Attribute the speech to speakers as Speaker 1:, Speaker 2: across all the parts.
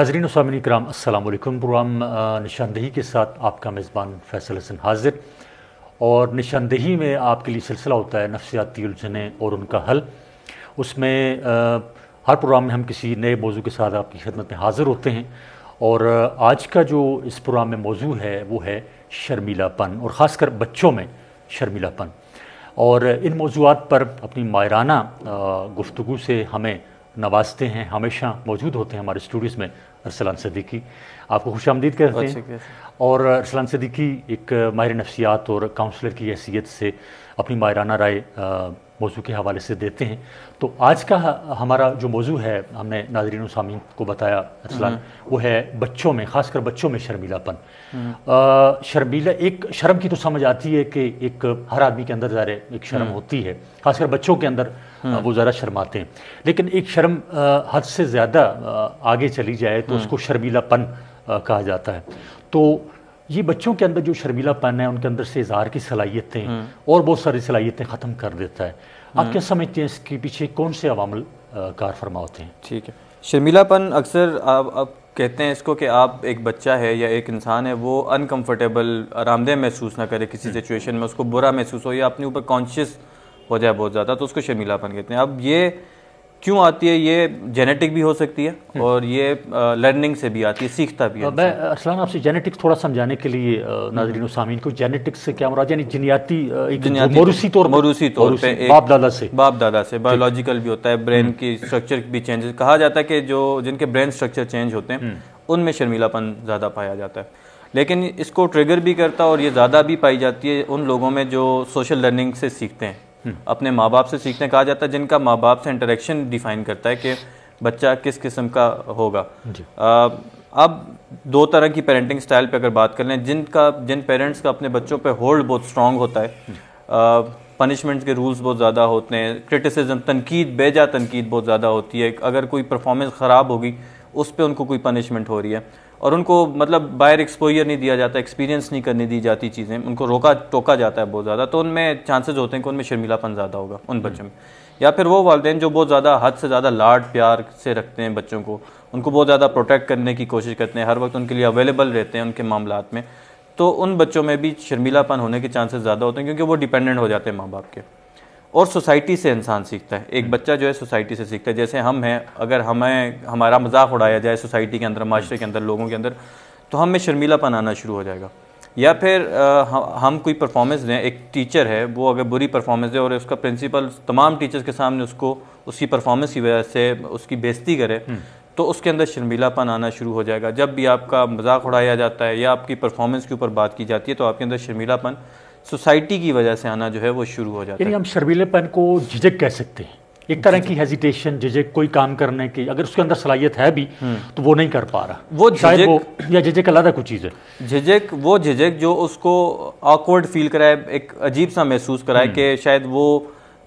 Speaker 1: नाजरीन सामिन कराम असलकम प्रोग्राम निशानदेही के साथ आपका मेज़बान फैसल हसन हाजिर और निशानदेही में आपके लिए सिलसिला होता है नफसियाती उलझने और उनका हल उसमें आ, हर प्रोग्राम में हम किसी नए मौजू के साथ आपकी खिदमत में हाज़िर होते हैं और आज का जो इस प्रोग्राम में मौजू है वो है शर्मीलापन और ख़ासकर बच्चों में शर्मीलापन और इन मौजूद पर अपनी मायराना गुफ्तु से हमें नवाजते हैं हमेशा मौजूद होते हैं हमारे स्टूडियोज़ में अरसलान सदीकी आपको खुश आमदीद कहते हैं और अरसलान सदीकी एक माहिर नफ्सियात और काउंसलर की हैसियत से अपनी मायराना राय मौजू के हवाले से देते हैं तो आज का हमारा जो मौजू है हमने नाजरीन सामी को बताया असला वो है बच्चों में ख़ासकर बच्चों में शर्मीलापन हम्म। शर्मीला एक शर्म की तो समझ आती है कि एक हर आदमी के अंदर ज़्यादा एक शर्म हम्म। होती है खासकर बच्चों के अंदर हम्म। वो ज़रा शर्माते हैं लेकिन एक शर्म हद से ज़्यादा आगे चली जाए तो उसको शर्मीलापन कहा जाता है तो ये बच्चों के अंदर जो शर्मीलापन है उनके अंदर से इजहार की सलाहियतें हम्म। और बहुत सारी सलाहियतें ख़त्म कर देता है आप हम्म। क्या समझते हैं इसके पीछे कौन से अवामल कार फरमा होते हैं ठीक है
Speaker 2: शर्मीलापन अक्सर आप आप कहते हैं इसको कि आप एक बच्चा है या एक इंसान है वो अनकम्फर्टेबल आरामदेह महसूस ना करे किसी सिचुएशन हम्म। में उसको बुरा महसूस हो या अपने ऊपर कॉन्शियस हो जाए बहुत ज़्यादा तो उसको शर्मीलापन कहते हैं अब ये क्यों आती है ये जेनेटिक भी हो सकती है हम्म। और ये लर्निंग से भी आती है सीखता भी है तो मैं
Speaker 1: असलान आपसे जेनेटिक्स थोड़ा समझाने के लिए हम्म। नाजरीन सामीन को जेनेटिक्स से क्या मुराद यानी जिनियाती मौरूसी तौर मौरूसी तौर पे बाप
Speaker 2: दादा से बाप दादा से बायोलॉजिकल भी होता है ब्रेन हम्म। की स्ट्रक्चर भी चेंज कहा जाता है कि जो जिनके ब्रेन स्ट्रक्चर चेंज होते हैं उनमें शर्मीलापन ज़्यादा पाया जाता है लेकिन इसको ट्रिगर भी करता है और ये ज़्यादा भी पाई जाती है उन लोगों में जो सोशल लर्निंग से सीखते हैं अपने माँ बाप से सीखने कहा जाता है जिनका माँ बाप से इंटरेक्शन डिफाइन करता है कि बच्चा किस किस्म का होगा अब दो तरह की पेरेंटिंग स्टाइल पे अगर बात कर लें जिनका जिन पेरेंट्स का अपने बच्चों पे होल्ड बहुत स्ट्रांग होता है पनिशमेंट्स के रूल्स बहुत ज़्यादा होते हैं क्रिटिसिज्म तनकीद बेजा तनकीद बहुत ज़्यादा होती है अगर कोई परफॉर्मेंस ख़राब होगी उस पर उनको कोई पनिशमेंट हो रही है और उनको मतलब बाहर एक्सपोजर नहीं दिया जाता एक्सपीरियंस नहीं करने दी जाती चीज़ें उनको रोका टोका जाता है बहुत ज़्यादा तो उनमें चांसेस होते हैं कि उनमें शर्मिलापन ज़्यादा होगा उन हम्म। बच्चों में या फिर वो वालदेन जो बहुत ज़्यादा हद से ज़्यादा लाड प्यार से रखते हैं बच्चों को उनको बहुत ज़्यादा प्रोटेक्ट करने की कोशिश करते हैं हर वक्त उनके लिए अवेलेबल रहते हैं उनके मामला में तो उन बच्चों में भी शर्मिलापन होने के चांसेस ज़्यादा होते हैं क्योंकि वो डिपेंडेंट हो जाते हैं माँ बाप के और सोसाइटी से इंसान सीखता है एक हम्म। बच्चा जो है सोसाइटी से सीखता है जैसे हम हैं अगर हमें हमारा मजाक उड़ाया जाए सोसाइटी के अंदर माशरे के अंदर लोगों के अंदर तो हमें शर्मीलापन आना शुरू हो जाएगा या फिर आ, हम कोई परफॉर्मेंस दें एक टीचर है वो अगर बुरी परफॉर्मेंस दे और उसका प्रिंसिपल तमाम टीचर्स के सामने उसको उसकी परफॉर्मेंस की वजह से उसकी बेइज्जती करे हम्म। तो उसके अंदर शर्मीलापन आना शुरू हो जाएगा जब भी आपका मजाक उड़ाया जाता है या आपकी परफॉर्मेंस के ऊपर बात की जाती है तो आपके अंदर शर्मीलापन सोसाइटी की वजह से आना जो है वो शुरू हो जाता है हम
Speaker 1: शर्मीलेपन को झिझक कह सकते हैं एक तरह की हेजिटेशन झिझक कोई काम करने की अगर उसके अंदर सलाहियत है भी हम्म। तो वो नहीं कर पा रहा वो झिझक या झिझक अलहदा कुछ चीज़
Speaker 2: है झिझक वो झिझक जो उसको ऑकवर्ड फील कराए एक अजीब सा महसूस कराए हम्म। कि शायद वो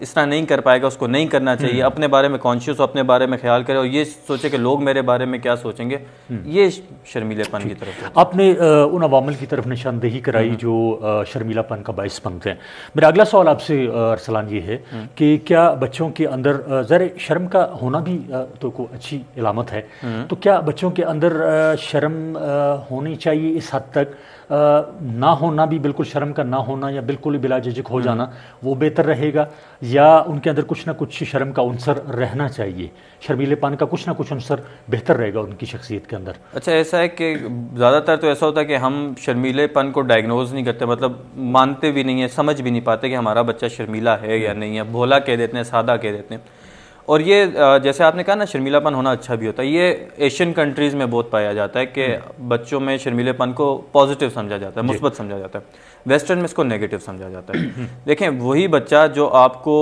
Speaker 2: इस तरह नहीं कर पाएगा उसको नहीं करना चाहिए हम्म। अपने बारे में कॉन्शियस हो अपने बारे में ख्याल करे और ये सोचे कि लोग मेरे बारे में क्या सोचेंगे हम्म। ये शर्मीलेपन की तरफ
Speaker 1: आपने उन अवामल की तरफ निशानदेही कराई हम्म। जो शर्मीलापन का बायस बनते हैं मेरा अगला सवाल आपसे अरसलान ये है कि क्या बच्चों के अंदर ज़र शर्म का होना भी तो को अच्छी इलामत है तो क्या बच्चों के अंदर शर्म होनी चाहिए इस हद तक ना होना भी बिल्कुल शर्म का ना होना या बिल्कुल ही बिला हो हम्म। जाना वो बेहतर रहेगा या उनके अंदर कुछ ना कुछ शर्म का अनसर रहना चाहिए शर्मीलेपन का कुछ ना कुछ अनसर बेहतर रहेगा उनकी शख्सियत के अंदर
Speaker 2: अच्छा ऐसा है कि ज़्यादातर तो ऐसा होता है कि हम शर्मीलेपन को डायग्नोज नहीं करते मतलब मानते भी नहीं है समझ भी नहीं पाते कि हमारा बच्चा शर्मीला है या हम्म। नहीं है भोला कह देते हैं सादा कह देते हैं और ये जैसे आपने कहा ना शर्मीलापन होना अच्छा भी होता है ये एशियन कंट्रीज़ में बहुत पाया जाता है कि हम्म। बच्चों में शर्मीलेपन को पॉजिटिव समझा जाता है मुस्बत समझा जाता है वेस्टर्न में इसको नेगेटिव समझा जाता है हम्म। देखें वही बच्चा जो आपको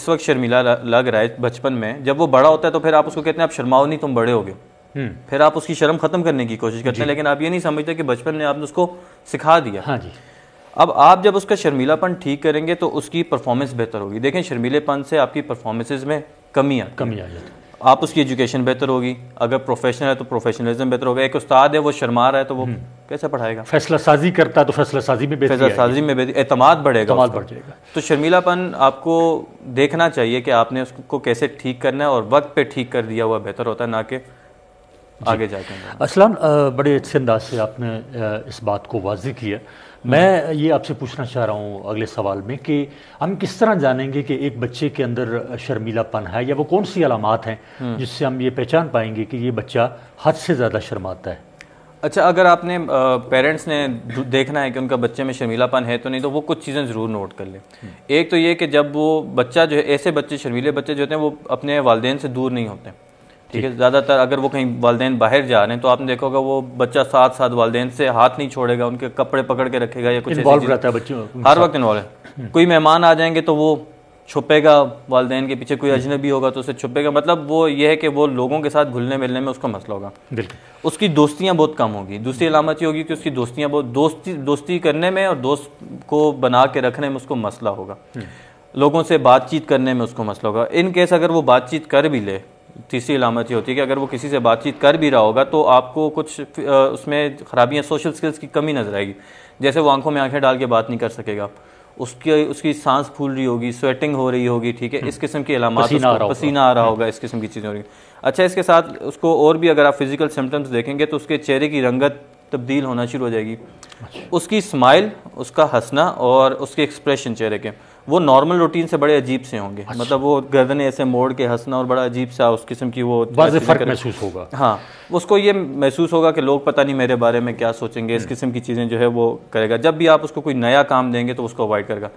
Speaker 2: इस वक्त शर्मिला लग रहा है बचपन में जब वो बड़ा होता है तो फिर आप उसको कहते हैं आप शर्माओ नहीं तुम बड़े हो गए हम्म। फिर आप उसकी शर्म खत्म करने की कोशिश करते हैं लेकिन आप ये नहीं समझते कि बचपन में आपने उसको सिखा दिया हाँ जी अब आप जब उसका शर्मीलापन ठीक करेंगे तो उसकी परफॉर्मेंस बेहतर होगी देखें शर्मीलेपन से आपकी परफॉर्मेंसेज में कमी आती कमी आ जाती आप उसकी एजुकेशन बेहतर होगी अगर प्रोफेशनल है तो प्रोफेशनलिज्म बेहतर होगा एक उस्ताद है वो शर्मा रहा है तो वो हम्म। कैसे
Speaker 1: पढ़ाएगा फैसला साजी करता है तो फैसला साजी में फैसला साजी
Speaker 2: में एतमाद बढ़ेगा एतमाद बढ़ जाएगा तो शर्मिलापन आपको देखना चाहिए कि आपने उसको कैसे ठीक करना है और वक्त पे ठीक कर दिया हुआ बेहतर होता है ना कि आगे जाके
Speaker 1: असलम बड़े अच्छे अंदाज से आपने इस बात को वाजी किया मैं ये आपसे पूछना चाह रहा हूँ अगले सवाल में कि हम किस तरह जानेंगे कि एक बच्चे के अंदर शर्मीलापन है या वो कौन सी अलामत हैं हम्म। जिससे हम ये पहचान पाएंगे कि ये बच्चा हद से ज़्यादा शर्माता है अच्छा अगर आपने
Speaker 2: पेरेंट्स ने देखना है कि उनका बच्चे में शर्मीलापन है तो नहीं तो वो कुछ चीज़ें ज़रूर नोट कर लें हम्म। एक तो ये कि जब वो बच्चा जो है ऐसे बच्चे शर्मीले बच्चे जो होते हैं वो अपने वालदेन से दूर नहीं होते हैं ठीक है ज़्यादातर अगर वो कहीं वालदे बाहर जा रहे हैं तो आपने देखा होगा वो बच्चा साथ साथ वालदेन से हाथ नहीं छोड़ेगा उनके कपड़े पकड़ के रखेगा या कुछ इन्वॉल्व रहता है बच्चों हर वक्त इन्वॉल्व है हम्म। कोई मेहमान आ जाएंगे तो वो छुपेगा वालदेन के पीछे कोई हम्म। अजनबी होगा तो उसे छुपेगा मतलब वो ये है कि वो लोगों के साथ घुलने मिलने में उसका मसला होगा उसकी दोस्तियाँ बहुत कम होगी दूसरी अलामत ये होगी कि उसकी दोस्तियाँ बहुत दोस्ती दोस्ती करने में और दोस्त को बना के रखने में उसको मसला होगा हम्म। लोगों से बातचीत करने में उसको मसला होगा इन केस अगर वो बातचीत कर भी ले तीसरी अलामत ये होती है कि अगर वो किसी से बातचीत कर भी रहा होगा तो आपको कुछ उसमें खराबियाँ सोशल स्किल्स की कमी नज़र आएगी जैसे वो आंखों में आंखें डाल के बात नहीं कर सकेगा उसकी उसकी सांस फूल रही होगी स्वेटिंग हो रही होगी ठीक है हम्म। इस किस्म की अलामत पसीना आ रहा होगा इस किस्म की चीज़ें हो रही अच्छा इसके साथ उसको और भी अगर आप फिजिकल सिम्टम्स देखेंगे तो उसके चेहरे की रंगत तब्दील होना शुरू हो जाएगी अच्छा। उसकी स्माइल उसका हंसना और उसके एक्सप्रेशन चेहरे के वो नॉर्मल रूटीन से बड़े अजीब से होंगे अच्छा। मतलब वो गर्दन ऐसे मोड़ के हंसना और बड़ा अजीब सा उस किस्म की वो फर्क महसूस होगा हाँ उसको ये महसूस होगा कि लोग पता नहीं मेरे बारे में क्या सोचेंगे इस हम्म। किस्म की चीज़ें जो है वो करेगा जब भी आप उसको कोई नया काम देंगे तो उसको अवॉइड करेगा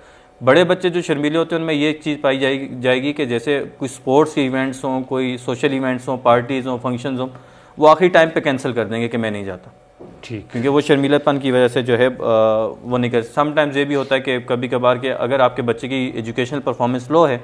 Speaker 2: बड़े बच्चे जो शर्मीले होते हैं उनमें ये चीज़ पाई जाएगी जाएगी कि जैसे कोई स्पोर्ट्स के इवेंट्स हों कोई सोशल इवेंट्स हों पार्टीज़ हों फंक्शन हों वो आखिरी टाइम पे कैंसिल कर देंगे कि मैं नहीं जाता ठीक क्योंकि वो शर्मीलापन की वजह से जो है वो निकल समटाइम्स ये भी होता है कि कभी कभार के अगर आपके बच्चे की एजुकेशनल परफॉर्मेंस लो है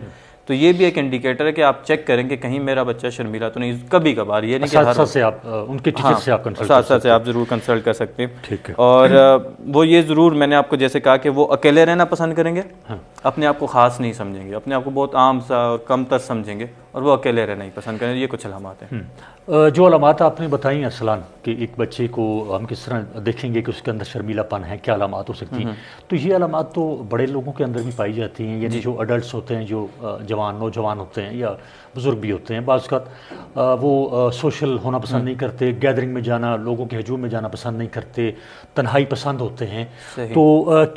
Speaker 2: तो ये भी एक इंडिकेटर है कि आप चेक करें कि कहीं मेरा बच्चा शर्मिला तो नहीं कभी कभार ये नहीं साथ से आप उनके हाँ, से आप कंसल्ट साथ साथ से आप ज़रूर कंसल्ट कर सकते हैं ठीक है और वो ये ज़रूर मैंने आपको जैसे कहा कि वो अकेले रहना पसंद करेंगे हाँ। अपने आप को ख़ास नहीं समझेंगे अपने आप को बहुत आम सा और तर समझेंगे और वो अकेले रहना ही पसंद करेंगे ये कुछ अलामत हैं
Speaker 1: हम्म। जो अलामत आपने बताई असलान कि एक बच्चे को हम किस तरह देखेंगे कि उसके अंदर शर्मीलापन है क्या अलामत हो सकती हैं हम्म। तो ये अलामत तो बड़े लोगों के अंदर भी पाई जाती हैं यानी जो अडल्ट होते हैं जो जवान नौजवान होते हैं या बुज़ुर्ग भी होते हैं बाज़ का वो सोशल होना पसंद हम्म। नहीं करते गैदरिंग में जाना लोगों के हजूम में जाना पसंद नहीं करते तन्हाई पसंद होते हैं तो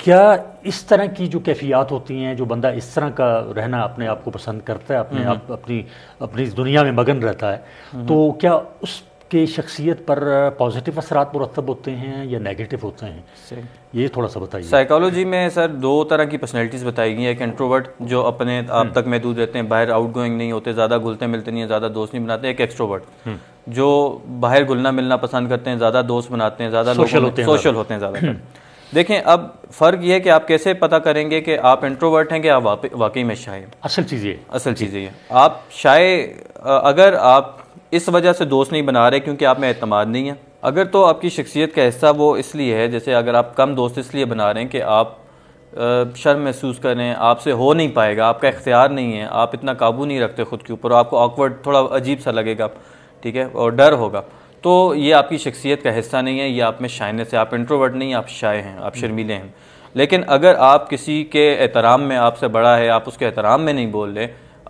Speaker 1: क्या इस तरह की जो कैफियात होती हैं जो बंदा इस तरह का रहना अपने आप को पसंद करता है अपने आप हम्म। अपनी अपनी दुनिया में मगन रहता है हम्म। तो क्या उस के शख्सियत पर पॉजिटिव असरात मुरतब होते हैं या नेगेटिव होते हैं ये थोड़ा सा बताइए
Speaker 2: साइकोलॉजी में सर दो तरह की पर्सनैलिटीज़ बताई गई है एक इंट्रोवर्ट जो अपने आप हम्म। तक महदूद रहते हैं बाहर आउट गोइंग नहीं होते ज़्यादा घुलते मिलते नहीं हैं ज़्यादा दोस्त नहीं बनाते एक एक्स्ट्रोवर्ट जो बाहर घुलना मिलना पसंद करते हैं ज़्यादा दोस्त बनाते हैं ज़्यादा होते हैं सोशल होते हैं ज़्यादा देखें अब फ़र्क यह है कि आप कैसे पता करेंगे कि आप इंट्रोवर्ट हैं कि आप वाकई में शाये असल चीज़ ये असल चीज़ ये आप शाये अगर आप इस वजह से दोस्त नहीं बना रहे क्योंकि आप में अतमाद नहीं है अगर तो आपकी शख्सियत का हिस्सा वो इसलिए है जैसे अगर आप कम दोस्त इसलिए बना रहे हैं कि आप शर्म महसूस करें आपसे हो नहीं पाएगा आपका इख्तियार नहीं है आप इतना काबू नहीं रखते ख़ुद के ऊपर आपको ऑकवर्ड थोड़ा अजीब सा लगेगा ठीक है और डर होगा तो ये आपकी शख्सियत का हिस्सा नहीं है ये आप में शाइनेस है आप इंट्रोवर्ट नहीं आप शाए हैं आप शर्मीले हैं लेकिन अगर आप किसी के एहतराम में आपसे बड़ा है आप उसके एहतराम में नहीं बोल रहे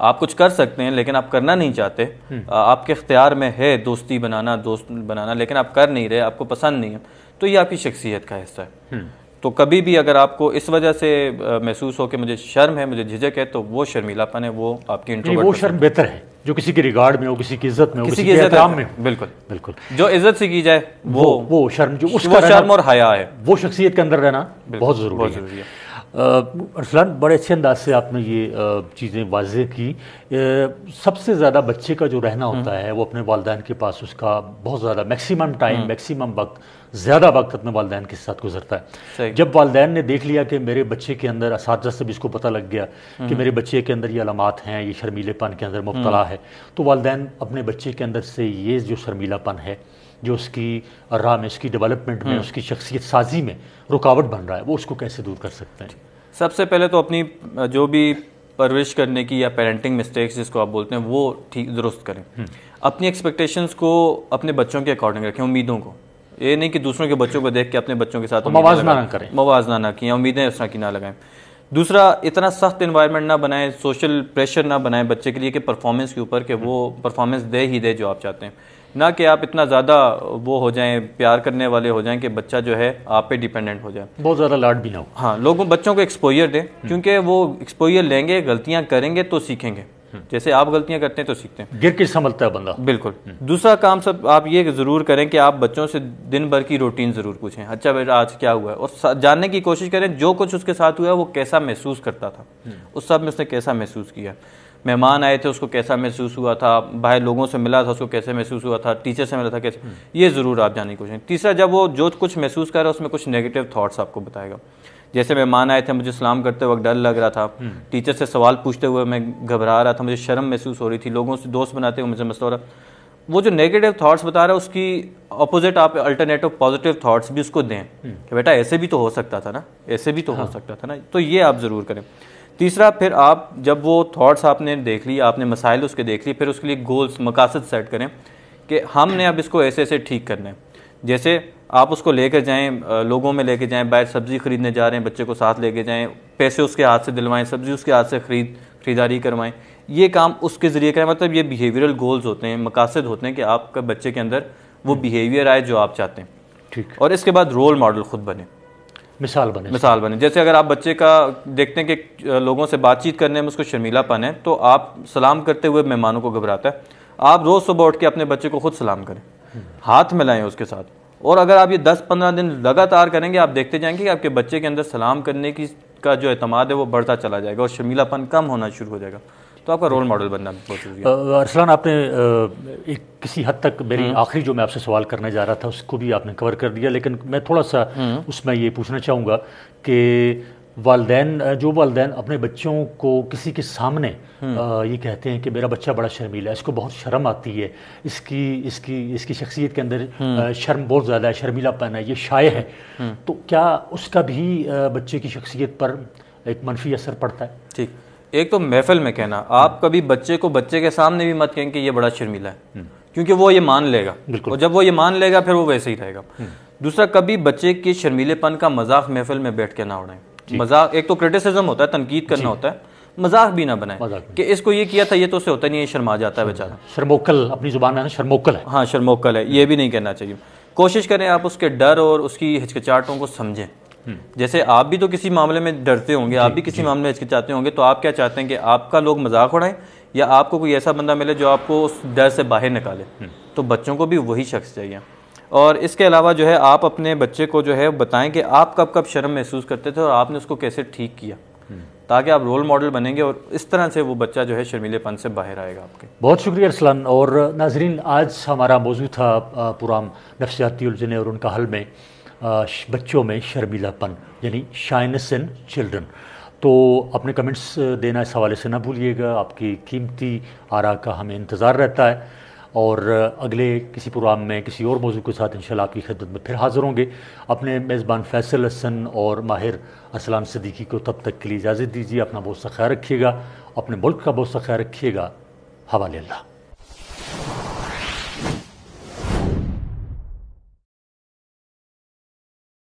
Speaker 2: आप कुछ कर सकते हैं लेकिन आप करना नहीं चाहते हम्म। आपके इख्तियार में है दोस्ती बनाना दोस्त बनाना लेकिन आप कर नहीं रहे आपको पसंद नहीं है तो ये आपकी शख्सियत का हिस्सा है हम्म। तो कभी भी अगर आपको इस वजह से महसूस हो कि मुझे शर्म है मुझे झिझक है तो वो शर्मीलापन है वो आपकी वो शर्म
Speaker 1: बेहतर है जो किसी के रिगार्ड में हो किसी की इज्जत में हो किसी, किसी की एहतराम में बिल्कुल
Speaker 2: बिल्कुल जो इज्जत से की जाए वो वो शर्म जो उसका शर्म और हया है
Speaker 1: वो शख्सियत के अंदर रहना बहुत जरूरी है अरसलान बड़े अच्छे अंदाज से आपने ये चीज़ें वाजे की सबसे ज़्यादा बच्चे का जो रहना होता हम्म। है वो अपने वालदेन के पास उसका बहुत ज़्यादा मैक्सिमम टाइम मैक्सिमम वक्त ज़्यादा वक्त अपने वालदान के साथ गुजरता है जब वालदेन ने देख लिया कि मेरे बच्चे के अंदर इस से भी इसको पता लग गया कि हम्म। मेरे बच्चे के अंदर ये अलामत हैं ये शर्मीलेपन के अंदर मुबतला हम्म। है तो वालदे अपने बच्चे के अंदर से ये जो शर्मीलापन है जो उसकी राह में उसकी डेवलपमेंट में हम्म। उसकी शख्सियत साजी में रुकावट बन रहा है वो उसको कैसे दूर कर सकते हैं सबसे पहले तो अपनी
Speaker 2: जो भी परवरिश करने की या पेरेंटिंग मिस्टेक्स जिसको आप बोलते हैं वो ठीक दुरुस्त करें हम्म। अपनी एक्सपेक्टेशंस को अपने बच्चों के अकॉर्डिंग रखें उम्मीदों को ये नहीं कि दूसरों के बच्चों को देख के अपने बच्चों के साथ मवाजना ना करें मवाजना ना किए उम्मीदें उस तरह की ना लगाएं दूसरा इतना सख्त इन्वायरमेंट ना बनाएं सोशल प्रेशर ना बनाएं बच्चे के लिए कि परफॉर्मेंस के ऊपर कि वो परफॉर्मेंस दे ही दे जो आप चाहते हैं ना कि आप इतना ज़्यादा वो हो जाएं प्यार करने वाले हो जाएं कि बच्चा जो है आप पे डिपेंडेंट हो जाए
Speaker 1: बहुत ज़्यादा लाड
Speaker 2: भी ना हो हाँ लोगों बच्चों को एक्सपोजर दें हम्म। क्योंकि वो एक्सपोजर लेंगे गलतियां करेंगे तो सीखेंगे हम्म। जैसे आप गलतियां करते हैं तो सीखते हैं गिर के संभलता है बंदा बिल्कुल हम्म। दूसरा काम सब आप ये जरूर करें कि आप बच्चों से दिन भर की रूटीन जरूर पूछें अच्छा बेटा आज क्या हुआ है और जानने की कोशिश करें जो कुछ उसके साथ हुआ है वो कैसा महसूस करता था उस सब में उसने कैसा महसूस किया मेहमान आए थे उसको कैसा महसूस हुआ था बाहर लोगों से मिला था उसको कैसे महसूस हुआ था टीचर से मिला था कैसे हम्म। ये ज़रूर आप जानने की कोशिश तीसरा जब वो जो कुछ महसूस कर रहा है उसमें कुछ नेगेटिव थाट्स आपको बताएगा जैसे मेहमान आए थे मुझे सलाम करते वक्त डर लग रहा था हम्म। टीचर से सवाल पूछते हुए मैं घबरा रहा था मुझे शर्म महसूस हो रही थी लोगों से दोस्त बनाते हुए मुझे मसला हो रहा वो जो नेगेटिव थॉट्स बता रहा है उसकी अपोजिट आप अल्टरनेटिव पॉजिटिव थॉट्स भी उसको दें हम्म। कि बेटा ऐसे भी तो हो सकता था ना ऐसे भी तो हाँ। हो सकता था ना तो ये आप ज़रूर करें तीसरा फिर आप जब वो थॉट्स आपने देख ली आपने मसाइल उसके देख लिए फिर उसके लिए गोल्स मकासद सेट करें कि हमने अब इसको ऐसे ऐसे ठीक करना है जैसे आप उसको लेकर जाएं लोगों में लेके जाएं बाहर सब्ज़ी ख़रीदने जा रहे हैं बच्चे को साथ लेके जाएं पैसे उसके हाथ से दिलवाएं सब्ज़ी उसके हाथ से ख़रीद ख़रीदारी करवाएं ये काम उसके ज़रिए करें मतलब ये बिहेवियरल गोल्स होते हैं मकासद होते हैं कि आपका बच्चे के अंदर वो बिहेवियर हम्म। आए जो आप चाहते हैं ठीक और इसके बाद रोल मॉडल ख़ुद बने मिसाल बने मिसाल बने जैसे अगर आप बच्चे का देखते हैं कि लोगों से बातचीत करने में उसको शर्मीलापन है तो आप सलाम करते हुए मेहमानों को घबराता है आप रोज़ सुबह उठ के अपने बच्चे को खुद सलाम करें हाथ मिलाएं उसके साथ और अगर आप ये 10-15 दिन लगातार करेंगे आप देखते जाएंगे कि आपके बच्चे के अंदर सलाम करने की का जो अहतमाद है वो बढ़ता चला जाएगा और शर्मीलापन कम होना शुरू हो जाएगा तो आपका रोल मॉडल बनना बहुत जरूरी
Speaker 1: अरसलान आपने एक किसी हद तक मेरी हम्म। आखिरी जो मैं आपसे सवाल करने जा रहा था उसको भी आपने कवर कर दिया लेकिन मैं थोड़ा सा हम्म। उसमें ये पूछना चाहूँगा कि वालदेन जो वालदेन अपने बच्चों को किसी के सामने आ, हम्म। ये कहते हैं कि मेरा बच्चा बड़ा शर्मीला है इसको बहुत शर्म आती है इसकी इसकी इसकी शख्सियत के अंदर शर्म बहुत ज़्यादा है शर्मीलापन है ये शाये है तो क्या उसका भी बच्चे की शख्सियत पर एक मनफी असर पड़ता है
Speaker 2: ठीक एक तो महफिल में कहना आप कभी बच्चे को बच्चे के सामने भी मत कहें कि ये बड़ा शर्मिला है हम्म। क्योंकि वो ये मान लेगा और जब वो ये मान लेगा फिर वो वैसे ही रहेगा हम्म। दूसरा कभी बच्चे के शर्मीलेपन का मजाक महफिल में बैठ के ना उड़ाएं मजाक एक तो क्रिटिसिज्म होता है तनकीद करना होता है मजाक भी ना बनाए कि इसको ये किया था ये तो उसे होता नहीं है शर्मा जाता है बेचारा
Speaker 1: शर्मोकल अपनी
Speaker 2: जुबान में शर्मोकल है हाँ शर्मोकल है ये भी नहीं कहना चाहिए कोशिश करें आप उसके डर और उसकी हिचकिचाहटों को समझें जैसे आप भी तो किसी मामले में डरते होंगे आप भी किसी मामले में हिचकिचाते होंगे तो आप क्या चाहते हैं कि आपका लोग मजाक उड़ाएं या आपको कोई ऐसा बंदा मिले जो आपको उस डर से बाहर निकाले हम्म। तो बच्चों को भी वही शख्स चाहिए और इसके अलावा जो है आप अपने बच्चे को जो है बताएं कि आप कब कब शर्म महसूस करते थे और आपने उसको कैसे ठीक किया हम्म। ताकि आप रोल मॉडल बनेंगे और इस तरह से वो बच्चा जो है शर्मीलेपन से बाहर आएगा आपके
Speaker 1: बहुत शुक्रिया अरसलान और नाजरीन आज हमारा मौजू था पुराम नफसियाती उलझने और उनका हल में बच्चों में शर्मीलापन यानी शाइनस इन चिल्ड्रन तो अपने कमेंट्स देना इस हवाले से ना भूलिएगा आपकी कीमती आरा का हमें इंतज़ार रहता है और अगले किसी प्रोग्राम में किसी और मौजू के साथ इंशाल्लाह आपकी खिदमत में फिर हाज़िर होंगे अपने मेज़बान फैसल हसन और माहिर असलाम सदीकी को तब तक के लिए इजाज़त दीजिए अपना बहुत सा ख्याल रखिएगा अपने मुल्क का बहुत सा ख्याल रखिएगा हवाले अल्लाह